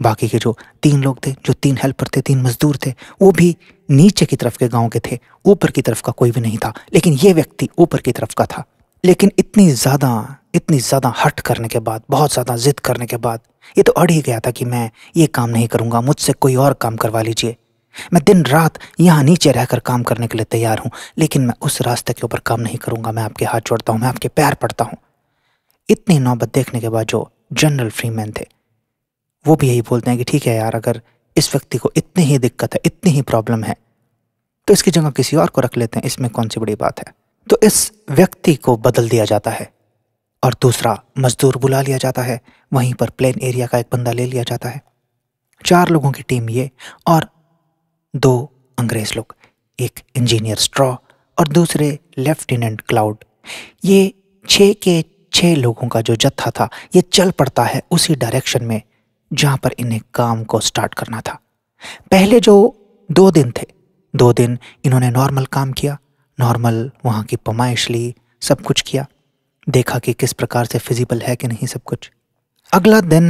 S1: बाकी के जो तीन लोग थे जो तीन हेल्पर थे तीन मजदूर थे वो भी नीचे की तरफ के गांव के थे ऊपर की तरफ का कोई भी नहीं था लेकिन ये व्यक्ति ऊपर की तरफ का था लेकिन इतनी ज़्यादा इतनी ज़्यादा हट करने के बाद बहुत ज़्यादा ज़िद करने के बाद ये तो अड़ ही गया था कि मैं ये काम नहीं करूँगा मुझसे कोई और काम करवा लीजिए मैं दिन रात यहाँ नीचे रहकर काम करने के लिए तैयार हूँ लेकिन मैं उस रास्ते के ऊपर काम नहीं करूँगा मैं आपके हाथ जोड़ता हूँ मैं आपके पैर पड़ता हूँ इतनी नौबत देखने के बाद जो जनरल फ्रीमैन थे वो भी यही बोलते हैं कि ठीक है यार अगर इस व्यक्ति को इतनी ही दिक्कत है इतनी ही प्रॉब्लम है तो इसकी जगह किसी और को रख लेते हैं इसमें कौन सी बड़ी बात है तो इस व्यक्ति को बदल दिया जाता है और दूसरा मजदूर बुला लिया जाता है वहीं पर प्लेन एरिया का एक बंदा ले लिया जाता है चार लोगों की टीम ये और दो अंग्रेज लोग एक इंजीनियर स्ट्रॉ और दूसरे लेफ्टिनेंट क्लाउड ये छः के छः लोगों का जो जत्था था ये चल पड़ता है उसी डायरेक्शन में जहाँ पर इन्हें काम को स्टार्ट करना था पहले जो दो दिन थे दो दिन इन्होंने नॉर्मल काम किया नॉर्मल वहाँ की पमाइश ली सब कुछ किया देखा कि किस प्रकार से फिजिबल है कि नहीं सब कुछ अगला दिन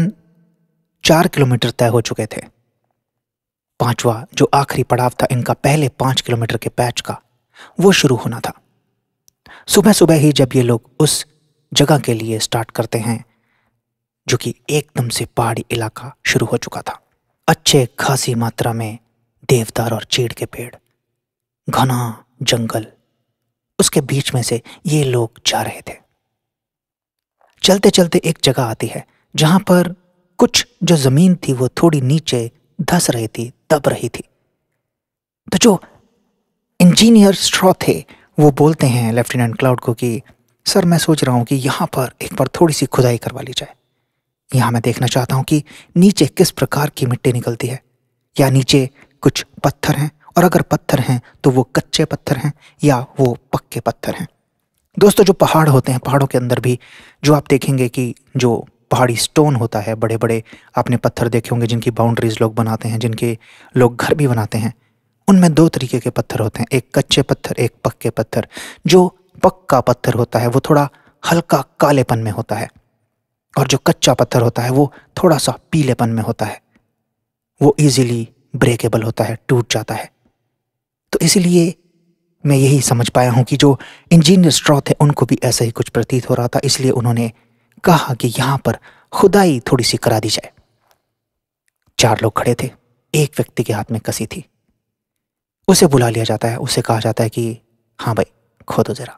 S1: चार किलोमीटर तय हो चुके थे पांचवा जो आखिरी पड़ाव था इनका पहले पांच किलोमीटर के पैच का वो शुरू होना था सुबह सुबह ही जब ये लोग उस जगह के लिए स्टार्ट करते हैं जो कि एकदम से पहाड़ी इलाका शुरू हो चुका था अच्छे खासी मात्रा में देवदार और चीड़ के पेड़ घना जंगल उसके बीच में से ये लोग जा रहे थे चलते चलते एक जगह आती है जहां पर कुछ जो जमीन थी वो थोड़ी नीचे धस रही थी दब रही थी तो जो इंजीनियर स्ट्रॉ थे वो बोलते हैं लेफ्टिनेंट क्लाउड को कि सर मैं सोच रहा हूं कि यहां पर एक बार थोड़ी सी खुदाई करवा ली जाए यहां मैं देखना चाहता हूं कि नीचे किस प्रकार की मिट्टी निकलती है या नीचे कुछ पत्थर हैं और अगर पत्थर हैं तो वो कच्चे पत्थर हैं या वो पक्के पत्थर हैं दोस्तों जो पहाड़ होते हैं पहाड़ों के अंदर भी जो आप देखेंगे कि जो पहाड़ी स्टोन होता है बड़े बड़े आपने पत्थर देखे होंगे जिनकी बाउंड्रीज लोग बनाते हैं जिनके लोग घर भी बनाते हैं उनमें दो तरीके के पत्थर होते हैं एक कच्चे पत्थर एक पक्के पत्थर जो पक्का पत्थर होता है वो थोड़ा हल्का कालेपन में होता है और जो कच्चा पत्थर होता है वो थोड़ा सा पीलेपन में होता है वो इजीली ब्रेकेबल होता है टूट जाता है इसलिए मैं यही समझ पाया हूं कि जो इंजीनियर स्ट्रॉ थे उनको भी ऐसा ही कुछ प्रतीत हो रहा था इसलिए उन्होंने कहा कि यहां पर खुदाई थोड़ी सी करा दी जाए चार लोग खड़े थे एक व्यक्ति के हाथ में कसी थी उसे बुला लिया जाता है उसे कहा जाता है कि हाँ भाई खोदो जरा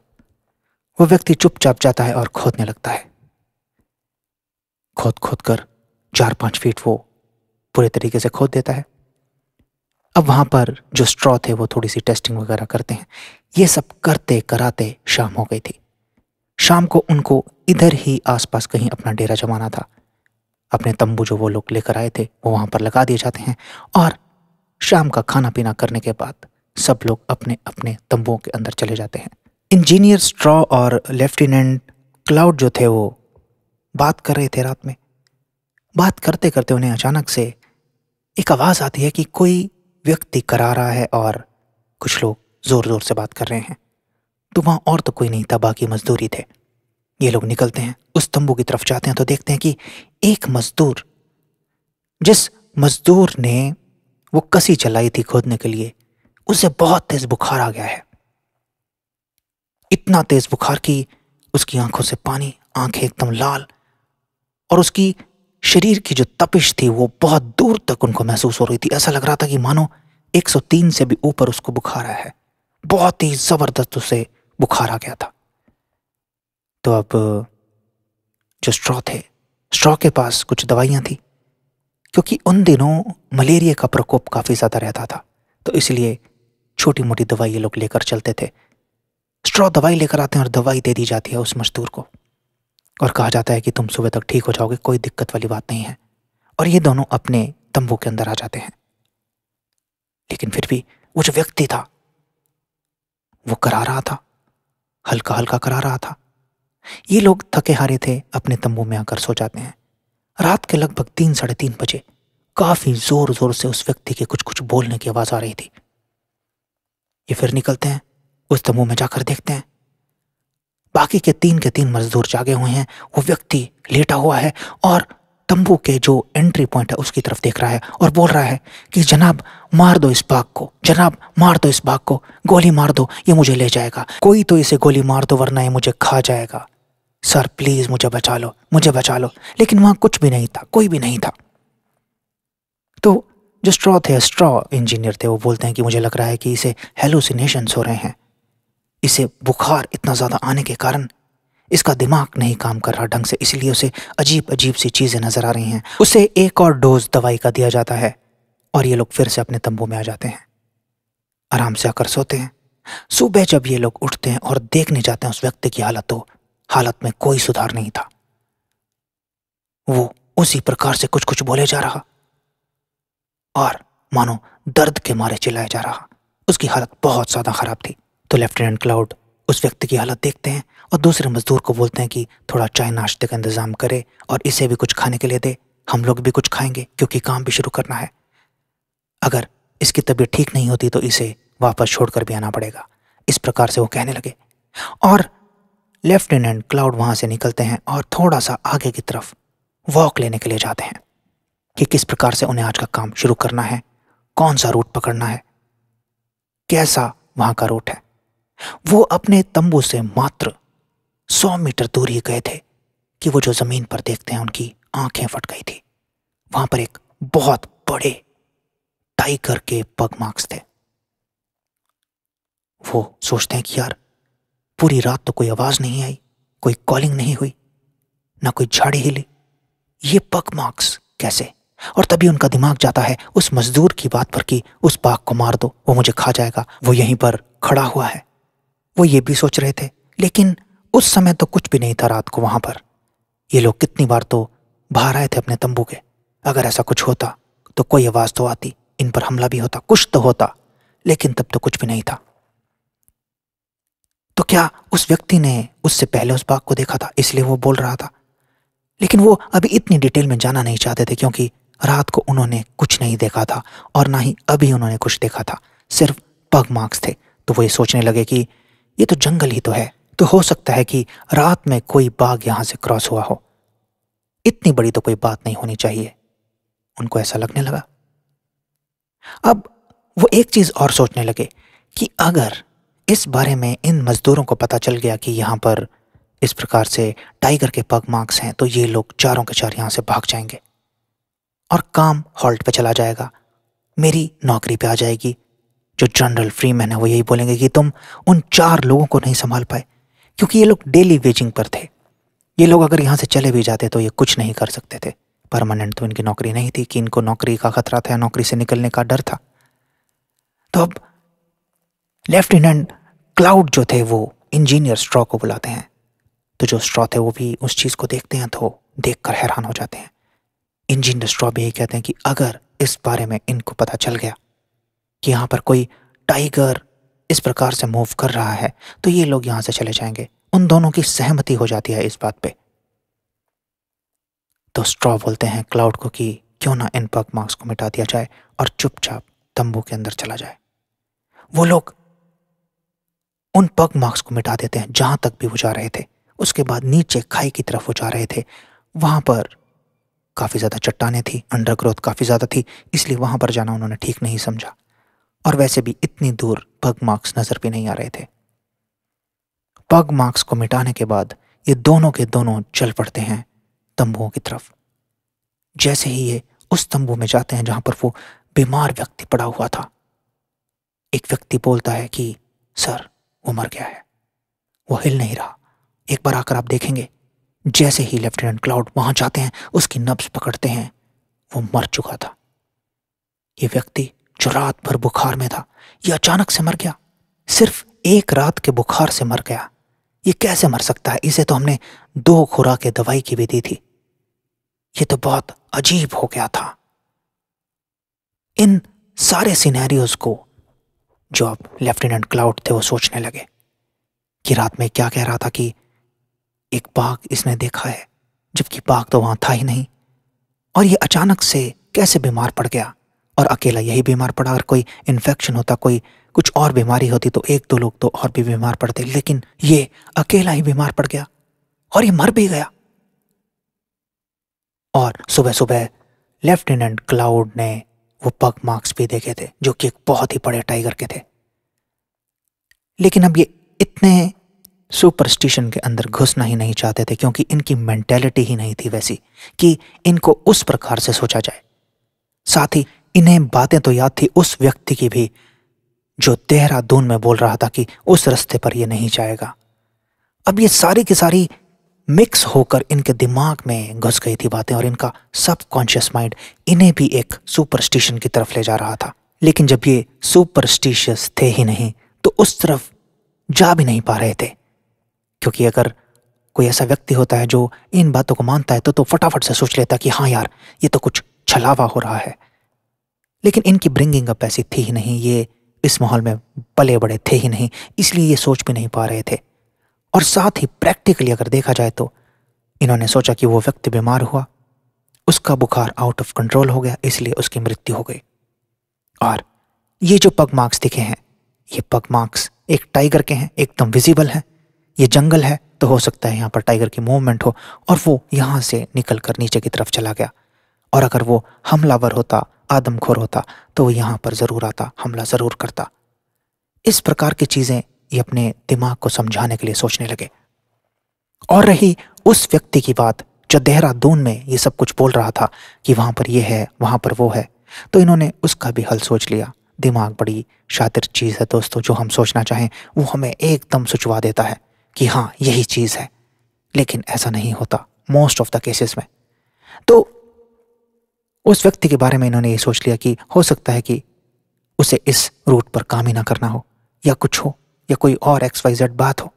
S1: वो व्यक्ति चुपचाप जाता है और खोदने लगता है खोद खोद कर चार पांच फीट वो पूरे तरीके से खोद देता है अब वहाँ पर जो स्ट्रॉ थे वो थोड़ी सी टेस्टिंग वगैरह करते हैं ये सब करते कराते शाम हो गई थी शाम को उनको इधर ही आसपास कहीं अपना डेरा जमाना था अपने तंबू जो वो लोग लेकर आए थे वो वहाँ पर लगा दिए जाते हैं और शाम का खाना पीना करने के बाद सब लोग अपने अपने तंबुओं के अंदर चले जाते हैं इंजीनियर स्ट्रॉ और लेफ्टिनेंट क्लाउड जो थे वो बात कर रहे थे रात में बात करते करते उन्हें अचानक से एक आवाज़ आती है कि कोई व्यक्ति करा रहा है और कुछ लोग ज़ोर ज़ोर से बात कर रहे हैं तो वहां और तो कोई नहीं था बाकी मजदूर ही थे ये लोग निकलते हैं उस तंबू की तरफ जाते हैं तो देखते हैं कि एक मजदूर जिस मजदूर ने वो कसी चलाई थी खोदने के लिए उसे बहुत तेज बुखार आ गया है इतना तेज बुखार कि उसकी आंखों से पानी आंखें एकदम लाल और उसकी शरीर की जो तपिश थी वो बहुत दूर तक उनको महसूस हो रही थी ऐसा लग रहा था कि मानो 103 से भी ऊपर उसको बुखार आया है बहुत ही ज़बरदस्त उसे बुखार आ गया था तो अब जो स्ट्रॉ थे स्ट्रॉ के पास कुछ दवाइयां थी क्योंकि उन दिनों मलेरिया का प्रकोप काफ़ी ज़्यादा रहता था तो इसलिए छोटी मोटी दवाई ये लोग लेकर चलते थे स्ट्रॉ दवाई लेकर आते हैं और दवाई दे दी जाती है उस मजदूर को और कहा जाता है कि तुम सुबह तक ठीक हो जाओगे कोई दिक्कत वाली बात नहीं है और ये दोनों अपने तंबू के अंदर आ जाते हैं लेकिन फिर भी वो जो व्यक्ति था वो करा रहा था हल्का हल्का करा रहा था ये लोग थके हारे थे अपने तंबू में आकर सो जाते हैं रात के लगभग तीन साढ़े तीन बजे काफी जोर जोर से उस व्यक्ति के कुछ कुछ बोलने की आवाज आ रही थी ये फिर निकलते हैं उस तंबू में जाकर देखते हैं बाकी के तीन के तीन मजदूर जागे हुए हैं वो व्यक्ति लेटा हुआ है और तंबू के जो एंट्री पॉइंट है उसकी तरफ देख रहा है और बोल रहा है कि जनाब मार दो इस बाघ को जनाब मार दो इस बाघ को गोली मार दो ये मुझे ले जाएगा कोई तो इसे गोली मार दो वरना ये मुझे खा जाएगा सर प्लीज़ मुझे बचा लो मुझे बचा लो लेकिन वहां कुछ भी नहीं था कोई भी नहीं था तो जो स्ट्रॉ थे स्ट्रॉ इंजीनियर थे वो बोलते हैं कि मुझे लग रहा है कि इसे हेलोसिनेशन हो रहे हैं इसे बुखार इतना ज़्यादा आने के कारण इसका दिमाग नहीं काम कर रहा ढंग से इसलिए उसे अजीब अजीब सी चीज़ें नज़र आ रही हैं उसे एक और डोज दवाई का दिया जाता है और ये लोग फिर से अपने तंबू में आ जाते हैं आराम से आकर सोते हैं सुबह जब ये लोग उठते हैं और देखने जाते हैं उस व्यक्ति की हालत तो हालत में कोई सुधार नहीं था वो उसी प्रकार से कुछ कुछ बोले जा रहा और मानो दर्द के मारे चिल्लाया जा रहा उसकी हालत बहुत ज़्यादा ख़राब थी तो लेफ्टिनेंट क्लाउड उस व्यक्ति की हालत देखते हैं और दूसरे मजदूर को बोलते हैं कि थोड़ा चाय नाश्ते का इंतज़ाम करे और इसे भी कुछ खाने के लिए दे हम लोग भी कुछ खाएंगे क्योंकि काम भी शुरू करना है अगर इसकी तबीयत ठीक नहीं होती तो इसे वापस छोड़कर भी आना पड़ेगा इस प्रकार से वो कहने लगे और लेफ्टिनेंट क्लाउड वहां से निकलते हैं और थोड़ा सा आगे की तरफ वॉक लेने के लिए जाते हैं कि किस प्रकार से उन्हें आज का काम शुरू करना है कौन सा रूट पकड़ना है कैसा वहां का रूट है वो अपने तंबू से मात्र सौ मीटर दूर ही गए थे कि वो जो जमीन पर देखते हैं उनकी आंखें फट गई थी वहां पर एक बहुत बड़े टाइगर के पग मार्क्स थे वो सोचते हैं कि यार पूरी रात तो कोई आवाज नहीं आई कोई कॉलिंग नहीं हुई ना कोई झाड़ी हिली ये पग मार्क्स कैसे और तभी उनका दिमाग जाता है उस मजदूर की बात पर कि उस बाघ को मार दो वो मुझे खा जाएगा वो यहीं पर खड़ा हुआ है वो ये भी सोच रहे थे लेकिन उस समय तो कुछ भी नहीं था रात को वहां पर ये लोग कितनी बार तो बाहर आए थे अपने तंबू के अगर ऐसा कुछ होता तो कोई आवाज़ तो आती इन पर हमला भी होता कुछ तो होता लेकिन तब तो कुछ भी नहीं था तो क्या उस व्यक्ति ने उससे पहले उस बाघ को देखा था इसलिए वो बोल रहा था लेकिन वो अभी इतनी डिटेल में जाना नहीं चाहते थे क्योंकि रात को उन्होंने कुछ नहीं देखा था और ना ही अभी उन्होंने कुछ देखा था सिर्फ पग मार्क्स थे तो वो ये सोचने लगे कि ये तो जंगल ही तो है तो हो सकता है कि रात में कोई बाघ यहां से क्रॉस हुआ हो इतनी बड़ी तो कोई बात नहीं होनी चाहिए उनको ऐसा लगने लगा अब वो एक चीज और सोचने लगे कि अगर इस बारे में इन मजदूरों को पता चल गया कि यहां पर इस प्रकार से टाइगर के पग मार्क्स हैं तो ये लोग चारों के चार यहां से भाग जाएंगे और काम हॉल्ट पे चला जाएगा मेरी नौकरी पे आ जाएगी जो जनरल फ्रीमैन है वो यही बोलेंगे कि तुम उन चार लोगों को नहीं संभाल पाए क्योंकि ये लोग डेली वेजिंग पर थे ये लोग अगर यहाँ से चले भी जाते तो ये कुछ नहीं कर सकते थे परमानेंट तो इनकी नौकरी नहीं थी कि इनको नौकरी का खतरा था या नौकरी से निकलने का डर था तो अब लेफ्टिनेंट क्लाउड जो थे वो इंजीनियर स्ट्रॉ को बुलाते हैं तो जो स्ट्रॉ थे वो भी उस चीज़ को देखते हैं तो देख कर हैरान हो जाते हैं इंजीनियर स्ट्रॉ भी यही कहते हैं कि अगर इस बारे में इनको पता चल गया कि यहाँ पर कोई टाइगर इस प्रकार से मूव कर रहा है तो ये लोग यहाँ से चले जाएंगे उन दोनों की सहमति हो जाती है इस बात पे तो स्ट्रॉ बोलते हैं क्लाउड को कि क्यों ना इन पग मार्क्स को मिटा दिया जाए और चुपचाप तंबू के अंदर चला जाए वो लोग उन पग मार्क्स को मिटा देते हैं जहां तक भी वो जा रहे थे उसके बाद नीचे खाई की तरफ वो जा रहे थे वहां पर काफ़ी ज़्यादा चट्टाने थी अंडरग्रोथ काफ़ी ज़्यादा थी इसलिए वहां पर जाना उन्होंने ठीक नहीं समझा और वैसे भी इतनी दूर पग मार्क्स नज़र भी नहीं आ रहे थे पग मार्क्स को मिटाने के बाद ये दोनों के दोनों चल पड़ते हैं तंबुओं की तरफ जैसे ही ये उस तंबू में जाते हैं जहां पर वो बीमार व्यक्ति पड़ा हुआ था एक व्यक्ति बोलता है कि सर वो मर गया है वो हिल नहीं रहा एक बार आकर आप देखेंगे जैसे ही लेफ्टिनेंट क्लाउड वहां जाते हैं उसकी नब्स पकड़ते हैं वो मर चुका था ये व्यक्ति जो रात भर बुखार में था ये अचानक से मर गया सिर्फ एक रात के बुखार से मर गया ये कैसे मर सकता है इसे तो हमने दो खुराक दवाई की भी दी थी ये तो बहुत अजीब हो गया था इन सारे सिनेरियोज को जो अब लेफ्टिनेंट क्लाउड थे वो सोचने लगे कि रात में क्या कह रहा था कि एक बाघ इसने देखा है जबकि बाघ तो वहां था ही नहीं और ये अचानक से कैसे बीमार पड़ गया और अकेला यही बीमार पड़ा और कोई इन्फेक्शन होता कोई कुछ और बीमारी होती तो एक दो लोग तो और भी बीमार पड़ते लेकिन ये अकेला ही बीमार पड़ गया और ये मर भी गया और सुबह सुबह लेफ्टिनेंट क्लाउड ने वो पग मार्क्स भी देखे थे जो कि एक बहुत ही बड़े टाइगर के थे लेकिन अब ये इतने सुपरस्टिशन के अंदर घुसना ही नहीं चाहते थे क्योंकि इनकी मेंटेलिटी ही नहीं थी वैसी कि इनको उस प्रकार से सोचा जाए साथ ही इन्हें बातें तो याद थी उस व्यक्ति की भी जो देहरादून में बोल रहा था कि उस रास्ते पर यह नहीं जाएगा अब ये सारी की सारी मिक्स होकर इनके दिमाग में घुस गई थी बातें और इनका सबकॉन्शियस माइंड इन्हें भी एक सुपरस्टिशन की तरफ ले जा रहा था लेकिन जब ये सुपरस्टिशियस थे ही नहीं तो उस तरफ जा भी नहीं पा रहे थे क्योंकि अगर कोई ऐसा व्यक्ति होता है जो इन बातों को मानता है तो तो फटाफट से सोच लेता कि हाँ यार ये तो कुछ छलावा हो रहा है लेकिन इनकी ब्रिंगिंग अप ऐसी थी ही नहीं ये इस माहौल में पले बड़े थे ही नहीं इसलिए ये सोच भी नहीं पा रहे थे और साथ ही प्रैक्टिकली अगर देखा जाए तो इन्होंने सोचा कि वो व्यक्ति बीमार हुआ उसका बुखार आउट ऑफ कंट्रोल हो गया इसलिए उसकी मृत्यु हो गई और ये जो पग मार्क्स दिखे हैं ये पग मार्क्स एक टाइगर के हैं एकदम विजिबल हैं ये जंगल है तो हो सकता है यहाँ पर टाइगर की मूवमेंट हो और वो यहाँ से निकल कर नीचे की तरफ चला गया और अगर वो हमलावर होता आदमखोर होता तो वो यहाँ पर ज़रूर आता हमला ज़रूर करता इस प्रकार की चीज़ें ये अपने दिमाग को समझाने के लिए सोचने लगे और रही उस व्यक्ति की बात जो देहरादून में ये सब कुछ बोल रहा था कि वहाँ पर ये है वहाँ पर वो है तो इन्होंने उसका भी हल सोच लिया दिमाग बड़ी शातिर चीज़ है दोस्तों जो हम सोचना चाहें वो हमें एकदम सुचवा देता है कि हाँ यही चीज़ है लेकिन ऐसा नहीं होता मोस्ट ऑफ द केसेस में तो उस व्यक्ति के बारे में इन्होंने ये सोच लिया कि हो सकता है कि उसे इस रूट पर काम ही ना करना हो या कुछ हो या कोई और एक्स वाई जेड बात हो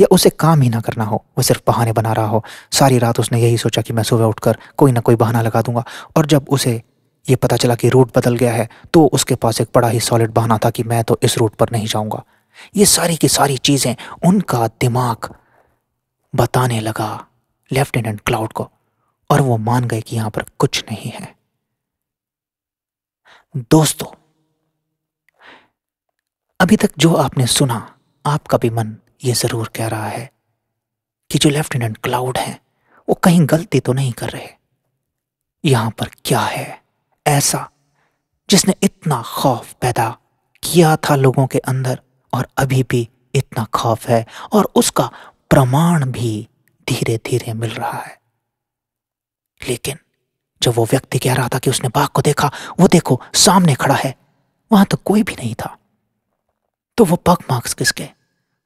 S1: या उसे काम ही ना करना हो वो सिर्फ बहाने बना रहा हो सारी रात उसने यही सोचा कि मैं सुबह उठकर कोई ना कोई बहाना लगा दूंगा और जब उसे ये पता चला कि रूट बदल गया है तो उसके पास एक बड़ा ही सॉलिड बहाना था कि मैं तो इस रूट पर नहीं जाऊंगा ये सारी की सारी चीज़ें उनका दिमाग बताने लगा लेफ्टिनेंट क्लाउड को और वो मान गए कि यहाँ पर कुछ नहीं है दोस्तों अभी तक जो आपने सुना आपका भी मन ये ज़रूर कह रहा है कि जो लेफ्टिनेंट क्लाउड हैं वो कहीं गलती तो नहीं कर रहे यहां पर क्या है ऐसा जिसने इतना खौफ पैदा किया था लोगों के अंदर और अभी भी इतना खौफ है और उसका प्रमाण भी धीरे धीरे मिल रहा है लेकिन जब वो व्यक्ति कह रहा था कि उसने बाघ को देखा वो देखो सामने खड़ा है वहां तो कोई भी नहीं था तो वो पग मार्क्स किसके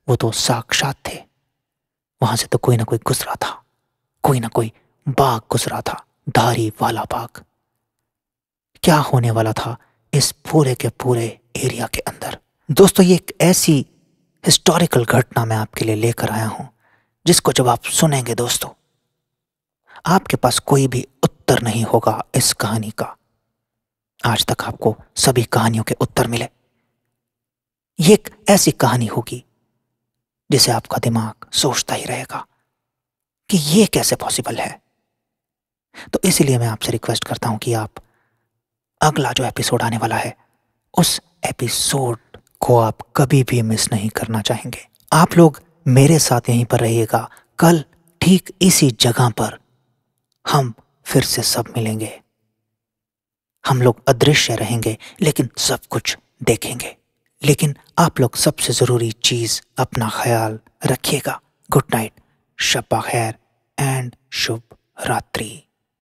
S1: वो तो साक्षात थे वहां से तो कोई ना कोई गुजरा था कोई ना कोई बाघ गुजरा था धारी वाला बाघ क्या होने वाला था इस पूरे के पूरे एरिया के अंदर दोस्तों ये एक ऐसी हिस्टोरिकल घटना मैं आपके लिए लेकर आया हूं जिसको जब आप सुनेंगे दोस्तों आपके पास कोई भी उत्तर नहीं होगा इस कहानी का आज तक आपको सभी कहानियों के उत्तर मिले ये एक ऐसी कहानी होगी जिसे आपका दिमाग सोचता ही रहेगा कि ये कैसे पॉसिबल है तो इसीलिए मैं आपसे रिक्वेस्ट करता हूं कि आप अगला जो एपिसोड आने वाला है उस एपिसोड को आप कभी भी मिस नहीं करना चाहेंगे आप लोग मेरे साथ यहीं पर रहिएगा कल ठीक इसी जगह पर हम फिर से सब मिलेंगे हम लोग अदृश्य रहेंगे लेकिन सब कुछ देखेंगे लेकिन आप लोग सबसे ज़रूरी चीज़ अपना ख्याल रखिएगा गुड नाइट शबा खैर एंड शुभ रात्रि